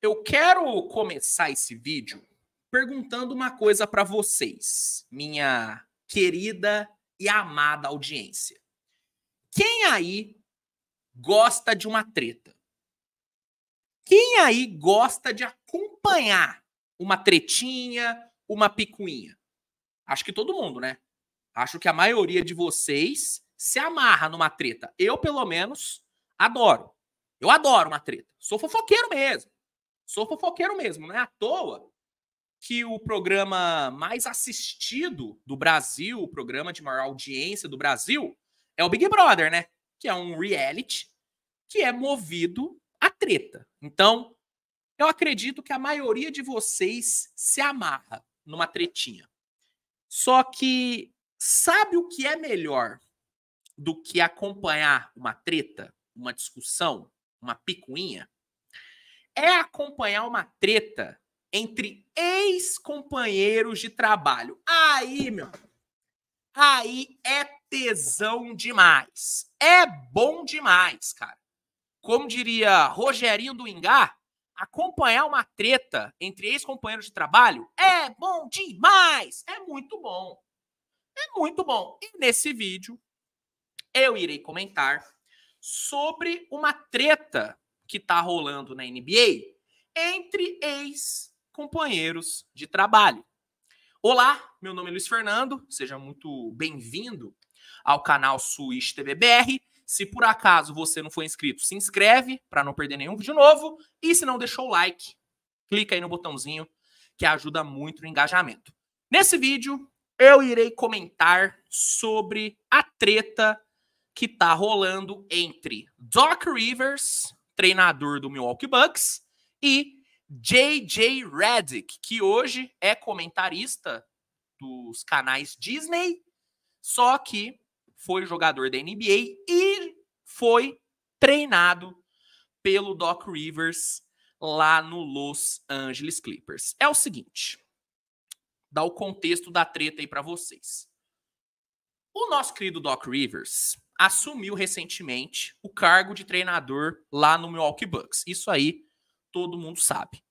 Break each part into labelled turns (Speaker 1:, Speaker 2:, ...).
Speaker 1: Eu quero começar esse vídeo perguntando uma coisa para vocês, minha querida e amada audiência. Quem aí gosta de uma treta? Quem aí gosta de acompanhar uma tretinha, uma picuinha? Acho que todo mundo, né? Acho que a maioria de vocês se amarra numa treta. Eu, pelo menos, adoro. Eu adoro uma treta. Sou fofoqueiro mesmo. Sou fofoqueiro mesmo, não é à toa que o programa mais assistido do Brasil, o programa de maior audiência do Brasil, é o Big Brother, né? Que é um reality que é movido a treta. Então, eu acredito que a maioria de vocês se amarra numa tretinha. Só que sabe o que é melhor do que acompanhar uma treta, uma discussão, uma picuinha? é acompanhar uma treta entre ex-companheiros de trabalho. Aí, meu, aí é tesão demais. É bom demais, cara. Como diria Rogerinho do Ingá, acompanhar uma treta entre ex-companheiros de trabalho é bom demais. É muito bom. É muito bom. E nesse vídeo eu irei comentar sobre uma treta que está rolando na NBA entre ex-companheiros de trabalho. Olá, meu nome é Luiz Fernando, seja muito bem-vindo ao canal Switch TVBR. Se por acaso você não for inscrito, se inscreve para não perder nenhum vídeo novo. E se não deixou o like, clica aí no botãozinho que ajuda muito no engajamento. Nesse vídeo, eu irei comentar sobre a treta que está rolando entre Doc Rivers treinador do Milwaukee Bucks, e J.J. Redick, que hoje é comentarista dos canais Disney, só que foi jogador da NBA e foi treinado pelo Doc Rivers lá no Los Angeles Clippers. É o seguinte, dá o contexto da treta aí para vocês. O nosso querido Doc Rivers, assumiu recentemente o cargo de treinador lá no Milwaukee Bucks. Isso aí todo mundo sabe.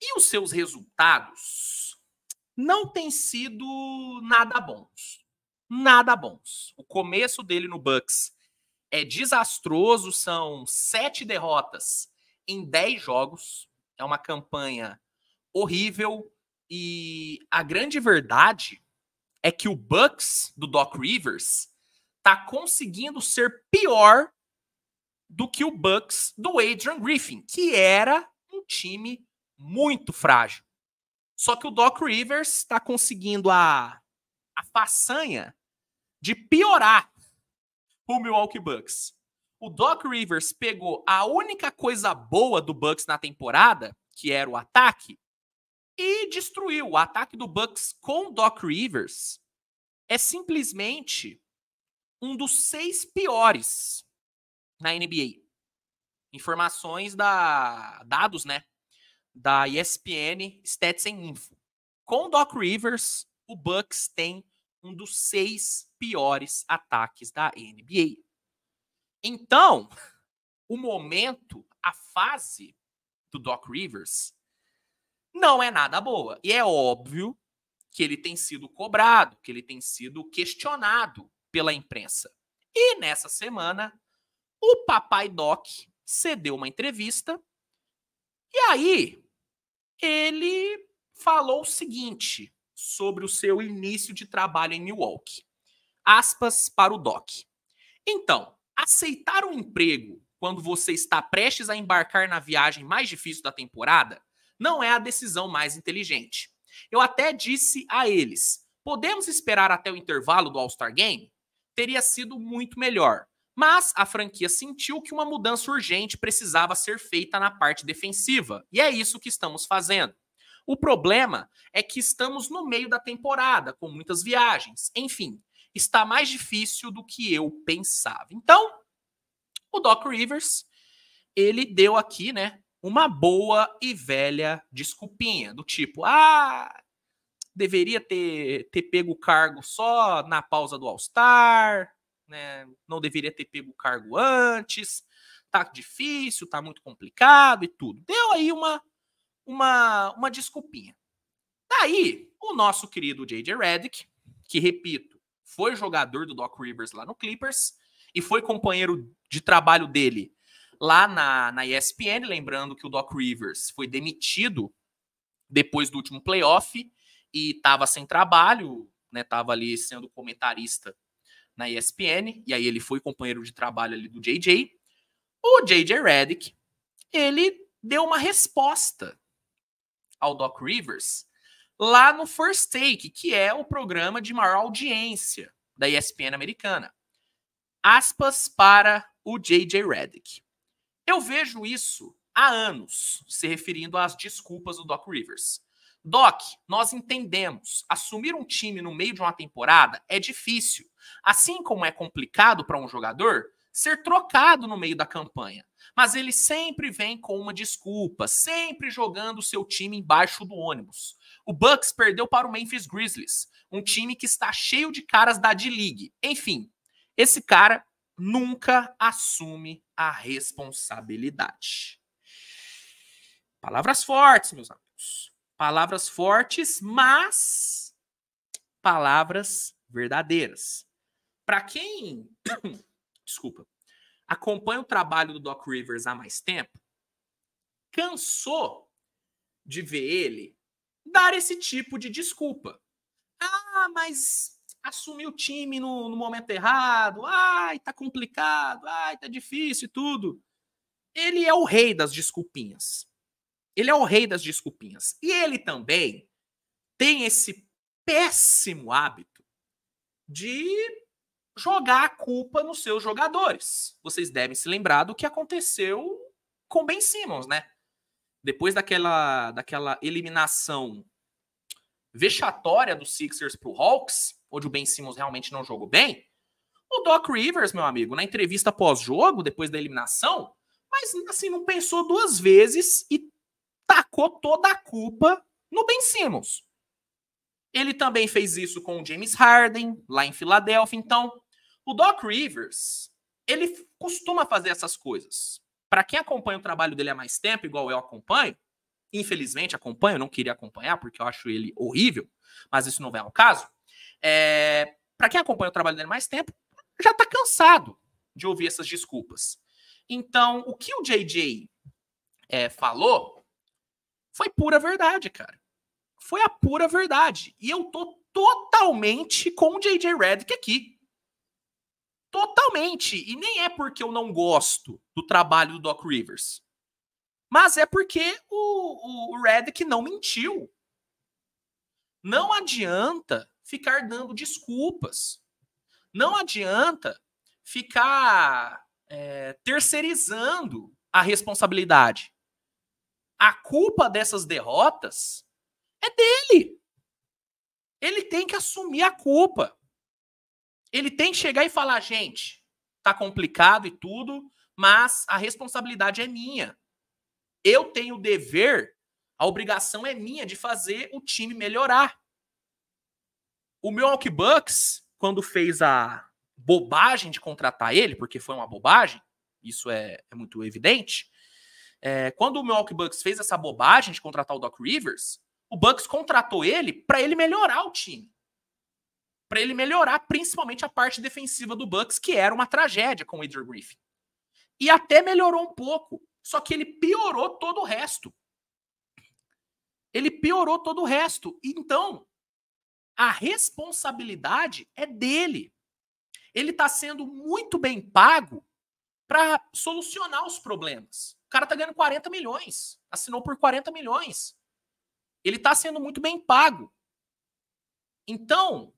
Speaker 1: E os seus resultados não têm sido nada bons. Nada bons. O começo dele no Bucks é desastroso, são sete derrotas em dez jogos. É uma campanha horrível e a grande verdade é que o Bucks do Doc Rivers tá conseguindo ser pior do que o Bucks do Adrian Griffin, que era um time muito frágil. Só que o Doc Rivers está conseguindo a, a façanha de piorar o Milwaukee Bucks. O Doc Rivers pegou a única coisa boa do Bucks na temporada, que era o ataque, e destruiu. O ataque do Bucks com o Doc Rivers é simplesmente um dos seis piores na NBA. Informações da dados, né? Da ESPN Stats em Info. Com Doc Rivers, o Bucks tem um dos seis piores ataques da NBA. Então, o momento, a fase do Doc Rivers não é nada boa. E é óbvio que ele tem sido cobrado, que ele tem sido questionado pela imprensa. E nessa semana, o Papai Doc cedeu uma entrevista e aí ele falou o seguinte sobre o seu início de trabalho em Milwaukee. Aspas para o Doc. Então, aceitar um emprego quando você está prestes a embarcar na viagem mais difícil da temporada não é a decisão mais inteligente. Eu até disse a eles: podemos esperar até o intervalo do All-Star Game? teria sido muito melhor. Mas a franquia sentiu que uma mudança urgente precisava ser feita na parte defensiva, e é isso que estamos fazendo. O problema é que estamos no meio da temporada, com muitas viagens. Enfim, está mais difícil do que eu pensava. Então, o Doc Rivers, ele deu aqui, né, uma boa e velha desculpinha, do tipo: "Ah, deveria ter, ter pego o cargo só na pausa do All-Star, né? não deveria ter pego o cargo antes, tá difícil, tá muito complicado e tudo. Deu aí uma, uma, uma desculpinha. Daí, o nosso querido J.J. Redick, que, repito, foi jogador do Doc Rivers lá no Clippers e foi companheiro de trabalho dele lá na, na ESPN, lembrando que o Doc Rivers foi demitido depois do último playoff e estava sem trabalho, né? Tava ali sendo comentarista na ESPN, e aí ele foi companheiro de trabalho ali do JJ. O JJ Redick, ele deu uma resposta ao Doc Rivers lá no First Take, que é o programa de maior audiência da ESPN americana. Aspas para o JJ Redick. Eu vejo isso há anos, se referindo às desculpas do Doc Rivers. Doc, nós entendemos. Assumir um time no meio de uma temporada é difícil. Assim como é complicado para um jogador ser trocado no meio da campanha. Mas ele sempre vem com uma desculpa, sempre jogando o seu time embaixo do ônibus. O Bucks perdeu para o Memphis Grizzlies, um time que está cheio de caras da D-League. Enfim, esse cara nunca assume a responsabilidade. Palavras fortes, meus amigos. Palavras fortes, mas palavras verdadeiras. Para quem, desculpa, acompanha o trabalho do Doc Rivers há mais tempo, cansou de ver ele dar esse tipo de desculpa. Ah, mas assumiu o time no, no, momento errado, ai, tá complicado, ai, tá difícil e tudo. Ele é o rei das desculpinhas. Ele é o rei das desculpinhas. E ele também tem esse péssimo hábito de jogar a culpa nos seus jogadores. Vocês devem se lembrar do que aconteceu com Ben Simmons, né? Depois daquela, daquela eliminação vexatória do Sixers pro Hawks, onde o Ben Simmons realmente não jogou bem, o Doc Rivers, meu amigo, na entrevista pós-jogo, depois da eliminação, mas assim, não pensou duas vezes e tacou toda a culpa no Ben Simmons. Ele também fez isso com o James Harden, lá em Filadélfia. Então, o Doc Rivers, ele costuma fazer essas coisas. Para quem acompanha o trabalho dele há mais tempo, igual eu acompanho, infelizmente acompanho, não queria acompanhar porque eu acho ele horrível, mas isso não vem ao caso. É, para quem acompanha o trabalho dele há mais tempo, já está cansado de ouvir essas desculpas. Então, o que o JJ é, falou foi pura verdade, cara. Foi a pura verdade. E eu tô totalmente com o JJ Redick aqui. Totalmente. E nem é porque eu não gosto do trabalho do Doc Rivers. Mas é porque o, o, Redick não mentiu. Não adianta ficar dando desculpas. Não adianta ficar é, terceirizando a responsabilidade a culpa dessas derrotas é dele. Ele tem que assumir a culpa. Ele tem que chegar e falar: gente, tá complicado e tudo, mas a responsabilidade é minha. Eu tenho o dever, a obrigação é minha de fazer o time melhorar. O Milwaukee Bucks, quando fez a bobagem de contratar ele, porque foi uma bobagem, isso é, é muito evidente, é, quando o Milwaukee Bucks fez essa bobagem de contratar o Doc Rivers, o Bucks contratou ele para ele melhorar o time. Para ele melhorar principalmente a parte defensiva do Bucks, que era uma tragédia com o Adrian Griffin. E até melhorou um pouco, só que ele piorou todo o resto. Ele piorou todo o resto. Então, a responsabilidade é dele. Ele está sendo muito bem pago para solucionar os problemas cara tá ganhando 40 milhões. Assinou por 40 milhões. Ele tá sendo muito bem pago. Então,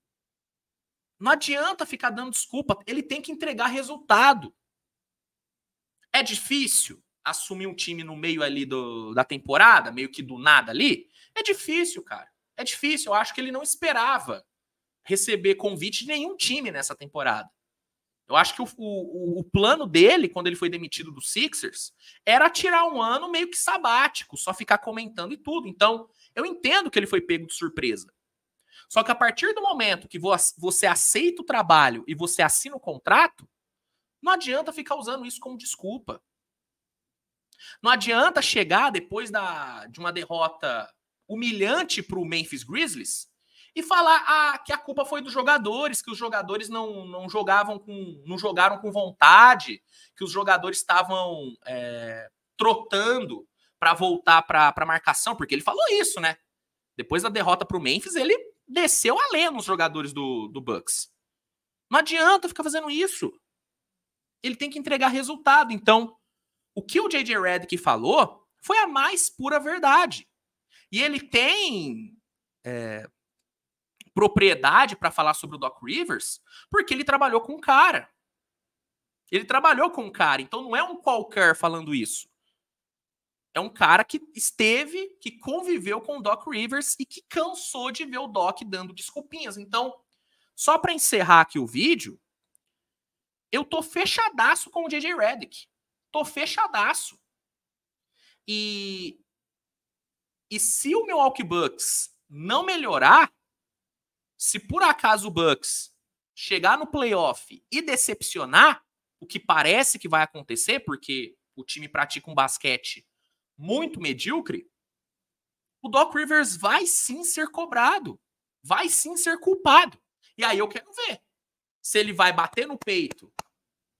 Speaker 1: não adianta ficar dando desculpa. Ele tem que entregar resultado. É difícil assumir um time no meio ali do, da temporada, meio que do nada ali? É difícil, cara. É difícil. Eu acho que ele não esperava receber convite de nenhum time nessa temporada. Eu acho que o, o, o, plano dele, quando ele foi demitido do Sixers, era tirar um ano meio que sabático, só ficar comentando e tudo. Então, eu entendo que ele foi pego de surpresa. Só que a partir do momento que você aceita o trabalho e você assina o contrato, não adianta ficar usando isso como desculpa. Não adianta chegar depois da, de uma derrota humilhante para o Memphis Grizzlies e falar a, ah, que a culpa foi dos jogadores, que os jogadores não, não jogavam com não jogaram com vontade, que os jogadores estavam é, trotando para voltar para a marcação, porque ele falou isso, né? Depois da derrota para o Memphis, ele desceu a lenha nos jogadores do, do Bucks. Não adianta ficar fazendo isso. Ele tem que entregar resultado. Então, o que o J.J. Redick falou foi a mais pura verdade. E ele tem é, propriedade para falar sobre o Doc Rivers, porque ele trabalhou com o cara. Ele trabalhou com o cara, então não é um qualquer falando isso. É um cara que esteve, que conviveu com o Doc Rivers e que cansou de ver o Doc dando desculpinhas. Então, só para encerrar aqui o vídeo, eu tô fechadaço com o JJ Redick. Tô fechadaço. E e se o meu Bucks não melhorar, se por acaso o Bucks chegar no playoff e decepcionar, o que parece que vai acontecer, porque o time pratica um basquete muito medíocre, o Doc Rivers vai sim ser cobrado, vai sim ser culpado. E aí eu quero ver se ele vai bater no peito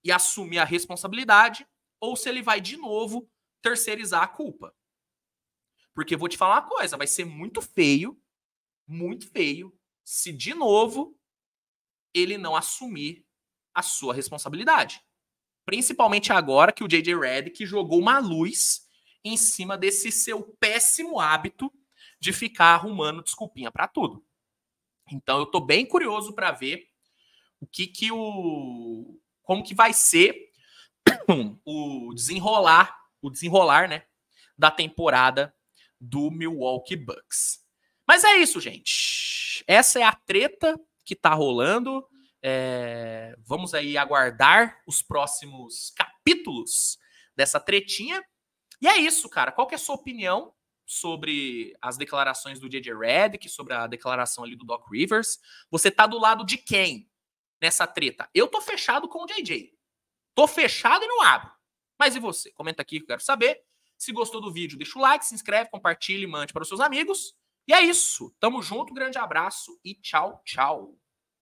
Speaker 1: e assumir a responsabilidade ou se ele vai de novo terceirizar a culpa. Porque vou te falar uma coisa, vai ser muito feio, muito feio se de novo ele não assumir a sua responsabilidade. Principalmente agora que o JJ Redick jogou uma luz em cima desse seu péssimo hábito de ficar arrumando desculpinha para tudo. Então eu tô bem curioso para ver o que que o como que vai ser o desenrolar, o desenrolar, né, da temporada do Milwaukee Bucks. Mas é isso, gente essa é a treta que tá rolando. É, vamos aí aguardar os próximos capítulos dessa tretinha. E é isso, cara. Qual que é a sua opinião sobre as declarações do JJ Redick, sobre a declaração ali do Doc Rivers? Você tá do lado de quem nessa treta? Eu tô fechado com o JJ. Tô fechado e não abro. Mas e você? Comenta aqui que eu quero saber. Se gostou do vídeo, deixa o like, se inscreve, compartilhe, mande para os seus amigos. E é isso. Tamo junto, grande abraço e tchau, tchau.